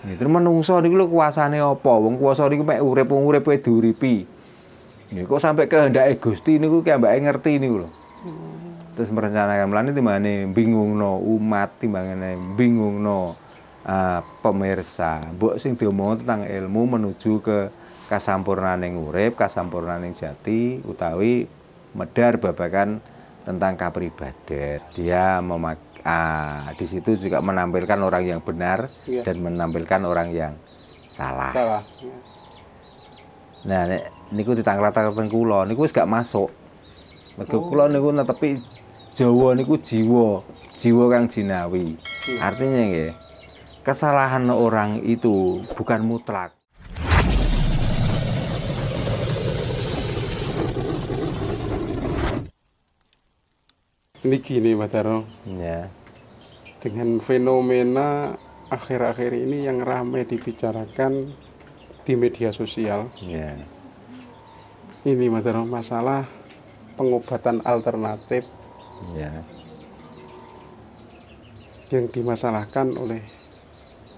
Ya, terus menungso niku lho kuasane apa? Wong kuasa niku mek urip wong urip kuwi diuripi. ini kok sampai kehendake Gusti niku ki ngerti niku lho. Hmm. Terus merencanakan mlane timbangane bingungno umat, timbangane bingungno uh, pemirsa. Mbok sing diomong tentang ilmu menuju ke kasampurnaning urip, kasampurnaning jati utawi medar babakan tentang kapribaden. Dia memakai ah, di situ juga menampilkan orang yang benar ya. dan menampilkan orang yang salah. Salah. Ya. Nah, niku ditangkrataken kula niku wis gak masuk. Mergo oh. kula niku netepi Jawa niku jiwa, jiwa kang jinawi. Ya. Artinya ya kesalahan orang itu bukan mutlak. niki nih Mbak Taro. Ya. Dengan fenomena akhir-akhir ini yang ramai dibicarakan di media sosial. Ya. Ini Mas Taro masalah pengobatan alternatif. Ya. Yang dimasalahkan oleh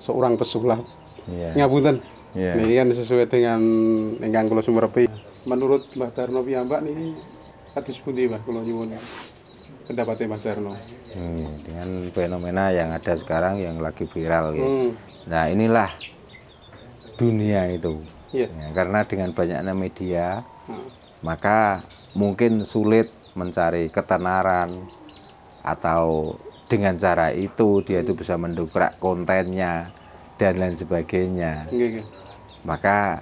seorang pesulap. Ya. Ngapunten. Ya, ya. Ini kan sesuai dengan kalau sumber api. Menurut Mbah Tarno piyambak ini kados pundi Mbah Kalau nyuwun pendapatnya Mas Darno? Hmm, dengan fenomena yang ada sekarang yang lagi viral gitu. Hmm. Nah inilah dunia itu. Yeah. Ya, karena dengan banyaknya media, hmm. maka mungkin sulit mencari ketenaran atau dengan cara itu dia itu bisa mendobrak kontennya dan lain sebagainya. Iya, iya. Maka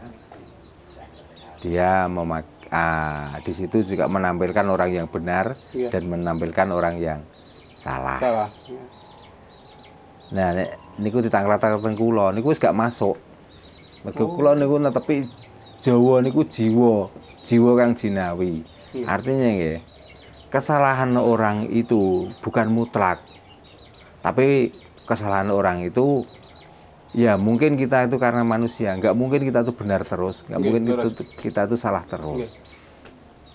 dia memak ah, di situ juga menampilkan orang yang benar iya. dan menampilkan orang yang salah. Salah. Ya. Nah, niku ditangkrataken pengkulo, niku wis gak masuk. Mergo oh. kula niku netepi Jawa niku jiwa, jiwa kang jinawi. Iya. Artinya nggih, kesalahan orang itu bukan mutlak. Tapi kesalahan orang itu ya mungkin kita itu karena manusia nggak mungkin kita itu benar terus nggak iya, mungkin Itu, kita itu salah terus iya.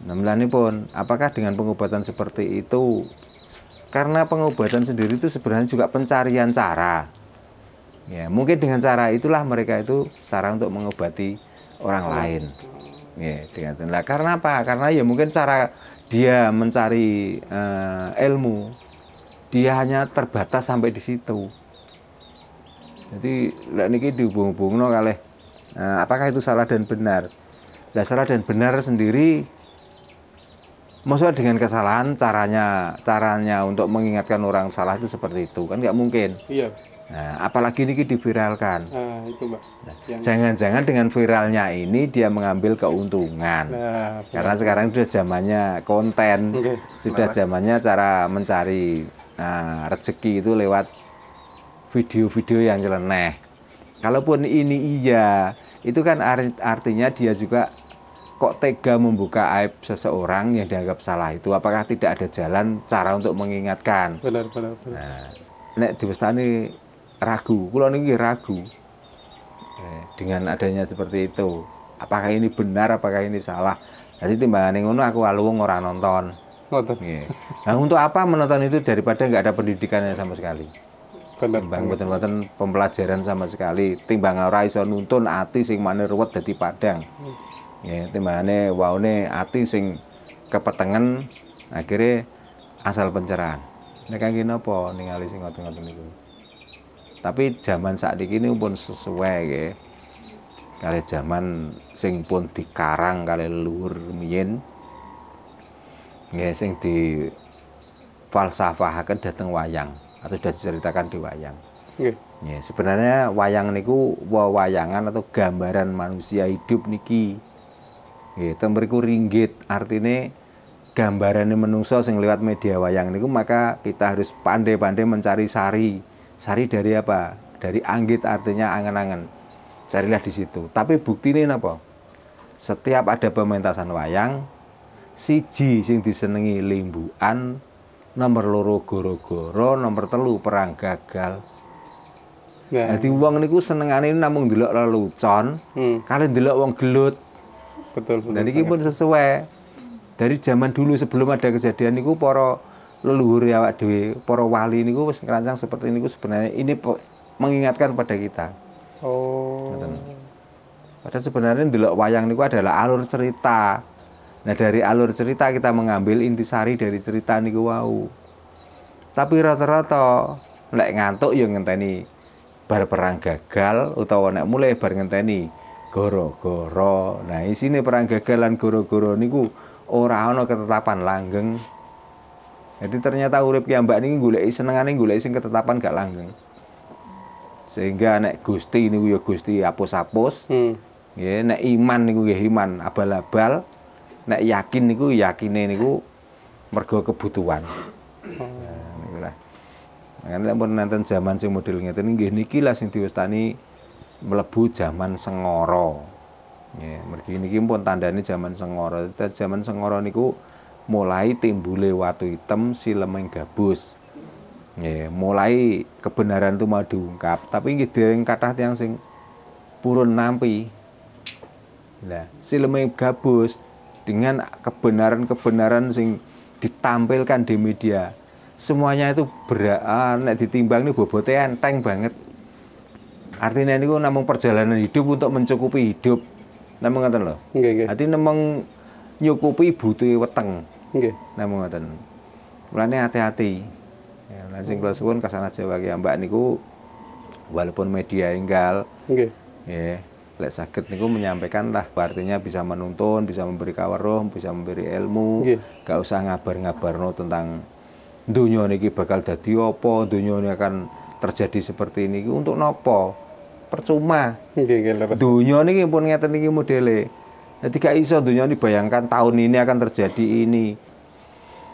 Nah, pun apakah dengan pengobatan seperti itu? Karena pengobatan sendiri itu sebenarnya juga pencarian cara. Ya, mungkin dengan cara itulah mereka itu cara untuk mengobati orang lain. Ya, dengan nah, karena apa? Karena ya mungkin cara dia mencari uh, ilmu dia hanya terbatas sampai di situ. Jadi lek niki dihubung-hubungno kalih eh, apakah itu salah dan benar? Nah, salah dan benar sendiri maksudnya dengan kesalahan caranya caranya untuk mengingatkan orang salah itu seperti itu kan nggak mungkin iya nah, apalagi ini diviralkan nah, itu mbak nah, jangan-jangan nah, dengan viralnya ini dia mengambil keuntungan nah, karena benar. sekarang sudah zamannya konten okay. sudah zamannya cara mencari nah, rezeki itu lewat video-video yang jeleneh kalaupun ini iya itu kan artinya dia juga kok tega membuka aib seseorang yang dianggap salah itu apakah tidak ada jalan cara untuk mengingatkan benar benar, benar. Nah, nek diwestani ragu kulo niki ragu eh, dengan adanya seperti itu apakah ini benar apakah ini salah jadi timbangan ngono aku alung orang nonton nonton yeah. nah untuk apa menonton itu daripada nggak ada pendidikannya sama sekali timbang buatan-buatan pembelajaran sama sekali timbang orang iso nuntun ati sing mana ruwet jadi padang hmm ya timbangane waune ati sing kepetengan, akhirnya asal pencerahan nek kangge napa ningali sing ngoten-ngoten niku tapi zaman saat ini pun sesuai ya kali zaman sing pun dikarang kali leluhur mien ya sing di falsafahaken dateng wayang atau sudah diceritakan di wayang yeah. ya sebenarnya wayang niku wayangan atau gambaran manusia hidup niki gitu mriku ringgit artinya gambarannya menungso sing lewat media wayang ini maka kita harus pandai-pandai mencari sari sari dari apa dari anggit artinya angan-angan carilah di situ tapi bukti ini apa setiap ada pementasan wayang siji sing disenengi limbuan nomor loro goro-goro nomor telu perang gagal Ya. Nah. jadi uang niku senengane namung delok lelucon hmm. kalian delok uang gelut betul, betul, dan ini pun sesuai dari zaman dulu sebelum ada kejadian itu para leluhur ya awak poro para wali ini harus ngerancang seperti ini sebenarnya ini mengingatkan pada kita oh pada sebenarnya dulu wayang niku adalah alur cerita nah dari alur cerita kita mengambil intisari dari cerita niku wau tapi rata-rata lek ngantuk ya ngenteni bar perang gagal utawa nek mulai bar ngenteni Goro-goro, Nah, isine perang gagalan Goro-goro gara niku ora ana ketetapan langgeng. Jadi ternyata urip piyambak niki goleki senengane goleki sing ketetapan gak langgeng. Sehingga nek Gusti niku ya Gusti apus-apus. Hmm. Ya, nek iman niku ya iman abal-abal. Nek yakin niku yakine niku mergo kebutuhan. Hmm. Nah, niku lah. Makane nonton zaman sing model ngeten nggih niki lah sing diwestani melebu zaman Sengoro. Ya, mergi niki pun tandane zaman Sengoro. Zaman Sengoro niku mulai timbule watu hitam lemeng gabus. Ya, mulai kebenaran itu mau diungkap, tapi ini dereng kata yang sing purun nampi. Lah, lemeng gabus dengan kebenaran-kebenaran sing ditampilkan di media semuanya itu berat ah, ditimbang ini bobotnya enteng banget Artinya ini gue namun perjalanan hidup untuk mencukupi hidup. namun ngatain loh. Artinya namun nyukupi butuh weteng. namun namun ngoten. Mulanya hati-hati. Ya, kalau kula suwun kasana Jawa mbak Mbak niku walaupun media enggal. Nggih. Ya, lek sakit niku menyampaikan lah artinya bisa menuntun, bisa memberi kawaroh, bisa memberi ilmu. Nggih. Gak usah ngabar-ngabarno tentang dunia niki bakal jadi apa, dunia ini akan terjadi seperti ini untuk nopo percuma dunia ini pun ngeten ini modele jadi gak iso dunia bayangkan tahun ini akan terjadi ini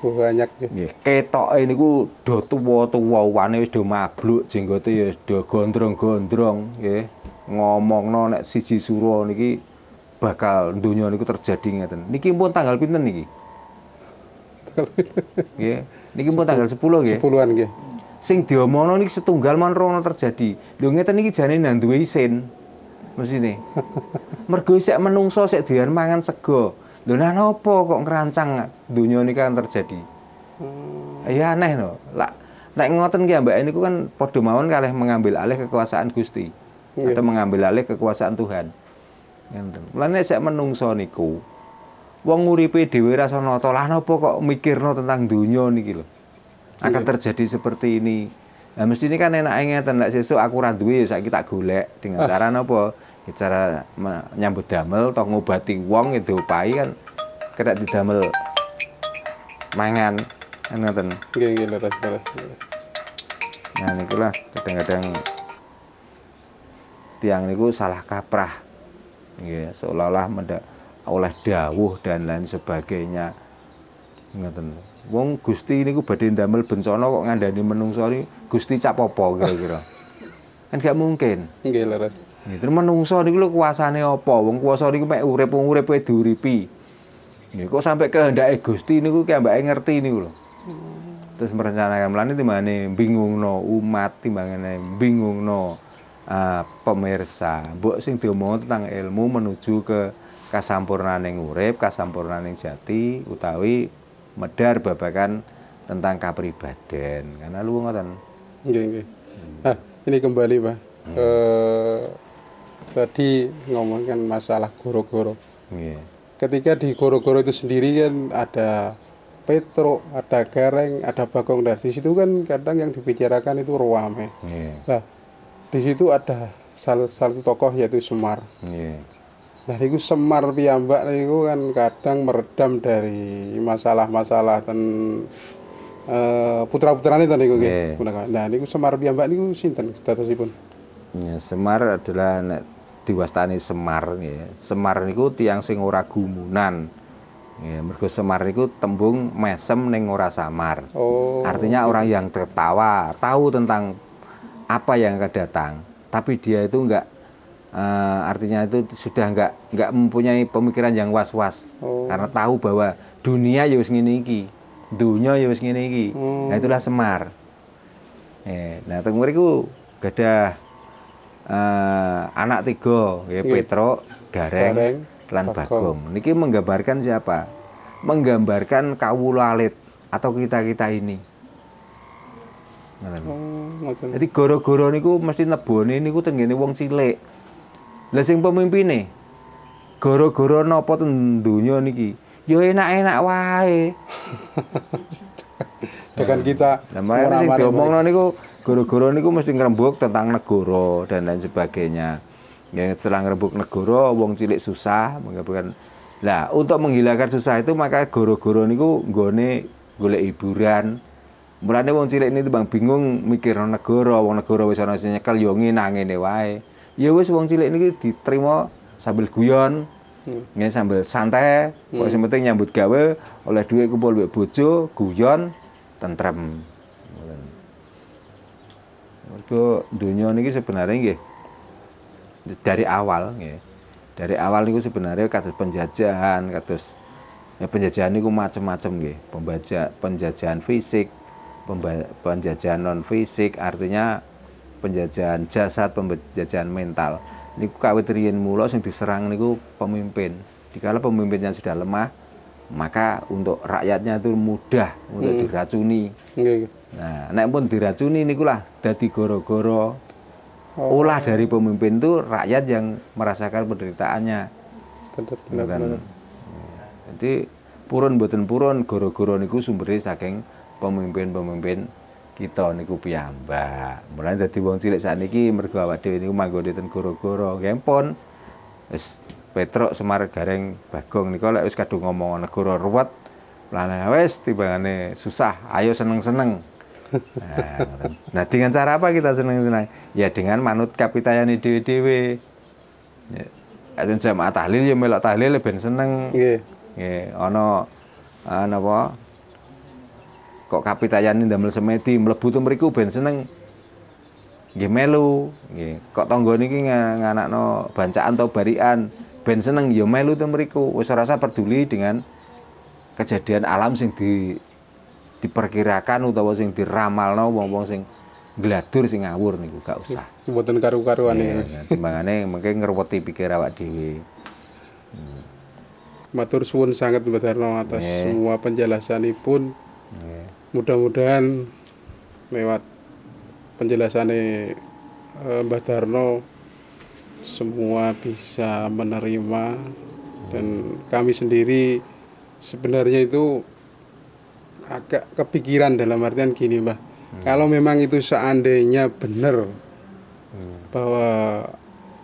banyak ya. ketok ini ku do tuwa-tuwa wane wis do mabluk jenggote ya do gondrong gondrong ya ngomong no nek siji suro niki bakal dunia niku terjadi ngeten niki pun tanggal pinten niki ya niki pun tanggal sepuluh nggih 10-an sing diomono niki setunggal man rono terjadi. Lho ngeten kita nih nang duwe isin. Mesine. Mergo sik menungso sik dian mangan sego. Lho nah, nopo kok ngerancang dunia ini kan terjadi. Hmm. Ya aneh no. Lah nek ngoten ki Ini niku kan padha mawon mengambil alih kekuasaan Gusti. Yeah. Atau mengambil alih kekuasaan Tuhan. Ngenten. Mulane sik menungso niku wong uripe dhewe rasa nata lah napa kok mikirno tentang dunia niki lho akan iya. terjadi seperti ini. Nah, mesti ini kan enak enak lek sesuk aku ra duwe ya kita tak golek dengan ah. cara napa? Ya apa? cara menyambut damel toh ngobati wong itu ya diopahi kan kena damel mangan enak kan ngoten. Nggih nggih leres leres. Nah nikulah kadang-kadang tiang niku salah kaprah. Ya, seolah-olah oleh dawuh dan lain sebagainya. Ngoten wong Gusti niku badhe ndamel bencana kok ngandani menungso niku Gusti cap apa kira-kira kan gak mungkin nggih leres terus menungso niku lho kuasane apa wong kuasa niku mek urip wong urip diuripi ya kok sampai kehendake Gusti niku kayak mbake ngerti niku lho terus merencanakan melani timbangane bingungno umat timbangane bingungno uh, pemirsa mbok sing diomong tentang ilmu menuju ke kasampurnaning urip kasampurnaning jati utawi medar babakan tentang kapribaden karena lu ngoten nggih nggih nah ini kembali Pak hmm. e, tadi ngomongkan masalah goro-goro ketika di goro-goro itu sendiri kan ada Petro, ada gareng, ada bagong. dan nah, di situ kan kadang yang dibicarakan itu ruame. Yeah. Nah, di situ ada salah satu tokoh yaitu Semar. Yeah. Nah, itu Semar piyambak itu kan kadang meredam dari masalah-masalah dan uh, eh, putra-putrane itu niku nggih. Okay. Nah, niku Semar piyambak niku sinten statusipun? Ya, Semar adalah diwastani Semar ya. Semar niku tiang sing ora gumunan. Ya, mergo Semar niku tembung mesem ning ora samar. Oh. Artinya orang yang tertawa, tahu tentang apa yang akan datang, tapi dia itu enggak uh, artinya itu sudah nggak nggak mempunyai pemikiran yang was-was oh. karena tahu bahwa dunia ya wis ngene iki dunia ya wis ngene iki hmm. nah itulah semar eh, nah tunggu mereka gada uh, eh, anak tiga ya yeah. Petro Gareng, Gareng lan Bagong niki menggambarkan siapa menggambarkan kawulalit atau kita-kita ini Oh, jadi goro-goro niku mesti nebone niku tenggene wong cilik. Lah sing pemimpine goro goro nopo ten donya niki? Ya enak-enak wae. Dengan kita Lah makane sing diomongno goro-goro nih niku mesti ngrembug tentang negoro dan lain sebagainya. Yang setelah ngrembug negoro, wong cilik susah menggabukan Lah untuk menghilangkan susah itu maka goro-goro niku goni golek hiburan. Mulane wong cilik ini tuh bang bingung mikir negara, wong negara wis ana sing nyekel yo ya ngene wae ya wes wong cilik niki diterima sambil guyon hmm. Ya, sambil santai hmm. kok penting nyambut gawe oleh duit kumpul mbek bojo guyon tentrem mergo dunia ini sebenarnya nggih dari awal nggih dari awal niku sebenarnya kados penjajahan kados ya penjajahan niku macem-macem nggih penjajahan fisik penjajahan non fisik artinya penjajahan jasad penjajahan mental niku kawit riyen mula sing diserang niku pemimpin dikala pemimpinnya sudah lemah maka untuk rakyatnya itu mudah untuk hmm. diracuni hmm. nah nek pun diracuni Ini nikulah dadi goro-goro oh. olah dari pemimpin itu rakyat yang merasakan penderitaannya iya bukan? jadi purun buatan purun goro-goro niku sumbernya saking pemimpin-pemimpin kita niku piyambak. Mulane dadi wong cilik sakniki mergo awak dhewe niku manggon wonten goro-goro ngempun. Wis Petruk Semar Gareng Bagong niku lek wis kadung ngomong negara ruwet lan nah wis timbangane susah, ayo seneng-seneng. Nah, nah, dengan cara apa kita seneng-seneng? Ya dengan manut kapitayane dhewe-dhewe. Ya, ajen jamaah tahlil ya melok tahlil ya, ben seneng. Nggih. Nggih, ana apa? kok kapitayani ndamel semedi mlebu tuh mriku ben seneng nggih melu nggih kok tangga niki nganakno bancaan atau barian ben seneng ya melu tuh mriku wis rasa peduli dengan kejadian alam sing di diperkirakan utawa sing diramalno wong-wong sing gladur sing ngawur niku gak usah. Mboten karu-karuan niku. Iya, yeah, ya. iya. Timbangane mengke ngruweti pikir awak dhewe. Hmm. Matur suwun sangat Mbah Darno atas yeah. semua pun mudah-mudahan lewat penjelasan eh, Mbah Darno semua bisa menerima dan kami sendiri sebenarnya itu agak kepikiran dalam artian gini Mbah hmm. kalau memang itu seandainya benar hmm. bahwa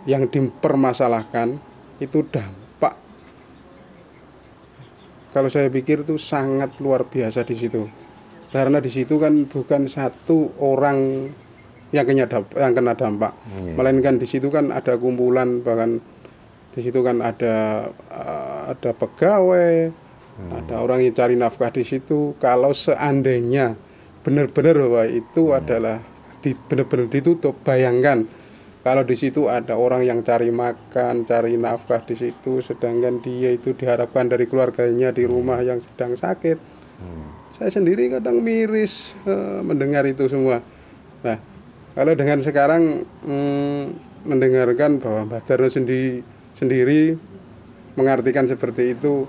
yang dipermasalahkan itu dampak kalau saya pikir itu sangat luar biasa di situ karena di situ kan bukan satu orang yang kena dampak, yang kena dampak. Yeah. melainkan di situ kan ada kumpulan bahkan di situ kan ada eh, ada pegawai hmm. ada orang yang cari nafkah di situ kalau seandainya benar-benar bahwa itu hmm. adalah di, benar-benar ditutup bayangkan kalau di situ ada orang yang cari makan cari nafkah di situ sedangkan dia itu diharapkan dari keluarganya di hmm. rumah yang sedang sakit Hmm. Saya sendiri kadang miris uh, mendengar itu semua. Nah, kalau dengan sekarang mm, mendengarkan bahwa Mbah Darno sendi, sendiri mengartikan seperti itu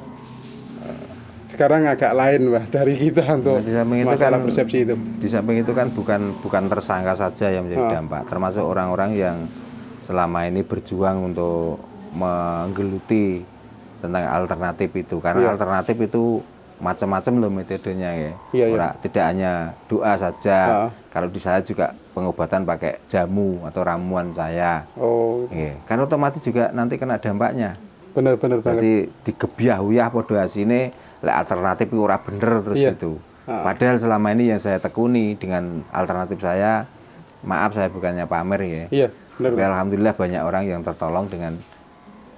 uh, sekarang agak lain Mbah dari kita untuk nah, masalah kan, persepsi itu. Di samping itu kan bukan bukan tersangka saja yang menjadi oh. dampak, termasuk orang-orang yang selama ini berjuang untuk menggeluti tentang alternatif itu karena ya. alternatif itu macam-macam loh metodenya ya. Iya, iya. Tidak hanya doa saja. Nah. Kalau di saya juga pengobatan pakai jamu atau ramuan saya. Oh. Iya. Karena otomatis juga nanti kena dampaknya. Benar-benar. banget. Jadi digebiah uyah podo asine lek alternatif ora bener terus iya. gitu. Nah. Padahal selama ini yang saya tekuni dengan alternatif saya maaf saya bukannya pamer ya. Iya, Tapi alhamdulillah banyak orang yang tertolong dengan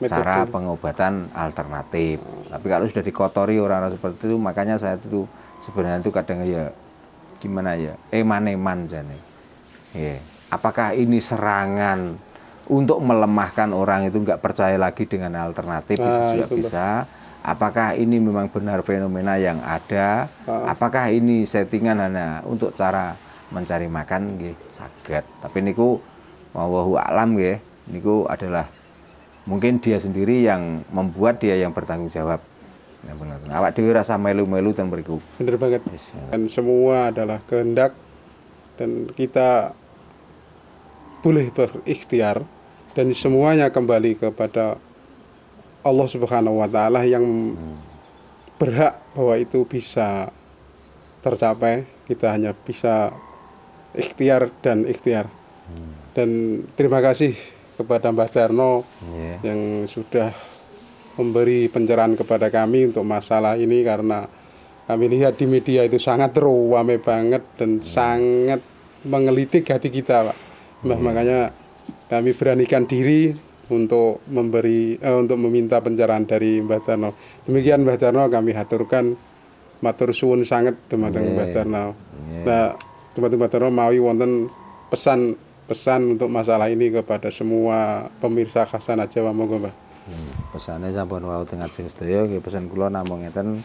cara pengobatan alternatif. Tapi kalau sudah dikotori orang-orang seperti itu, makanya saya itu sebenarnya itu kadang ya gimana ya eman-eman jane. Ya. Apakah ini serangan untuk melemahkan orang itu nggak percaya lagi dengan alternatif nah, itu ah, juga itu bisa. Apakah ini memang benar fenomena yang ada? Ah. Apakah ini settingan hanya untuk cara mencari makan Gih, saged. Tapi niku wahyu alam gih. niku adalah mungkin dia sendiri yang membuat dia yang bertanggung jawab ya benar awak dewi rasa melu-melu dan berikut. Benar banget yes, ya. dan semua adalah kehendak dan kita boleh berikhtiar dan semuanya kembali kepada Allah Subhanahu wa taala yang hmm. berhak bahwa itu bisa tercapai kita hanya bisa ikhtiar dan ikhtiar hmm. dan terima kasih kepada Mbah Darno yeah. yang sudah memberi pencerahan kepada kami untuk masalah ini karena kami lihat di media itu sangat ruwame banget dan yeah. sangat mengelitik hati kita, Pak. Mbah, yeah. makanya kami beranikan diri untuk memberi eh, untuk meminta pencerahan dari Mbah Darno. Demikian Mbah Darno kami haturkan matur suwun sangat dumateng yeah. Mbah Darno. Yeah. Nah, dumateng Mbah Tarno mawi wonten pesan pesan untuk masalah ini kepada semua pemirsa Kasana Jawa monggo Mbah. Hmm, pesane sampun wau teng ajeng sedaya nggih pesen kula namung ngeten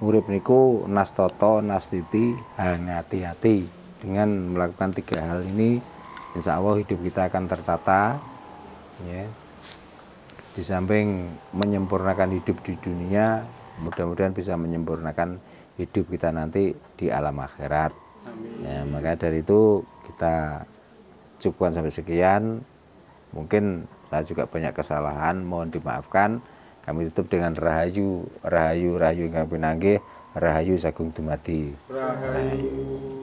urip niku nastoto nastiti hati hati dengan melakukan tiga hal ini insya Allah hidup kita akan tertata ya di samping menyempurnakan hidup di dunia mudah-mudahan bisa menyempurnakan hidup kita nanti di alam akhirat Amin. ya maka dari itu kita cukupan sampai sekian. Mungkin saya juga banyak kesalahan, mohon dimaafkan. Kami tutup dengan rahayu, rahayu, rahayu rahayu, rahayu, rahayu sagung rahayu, Rahayu. rahayu.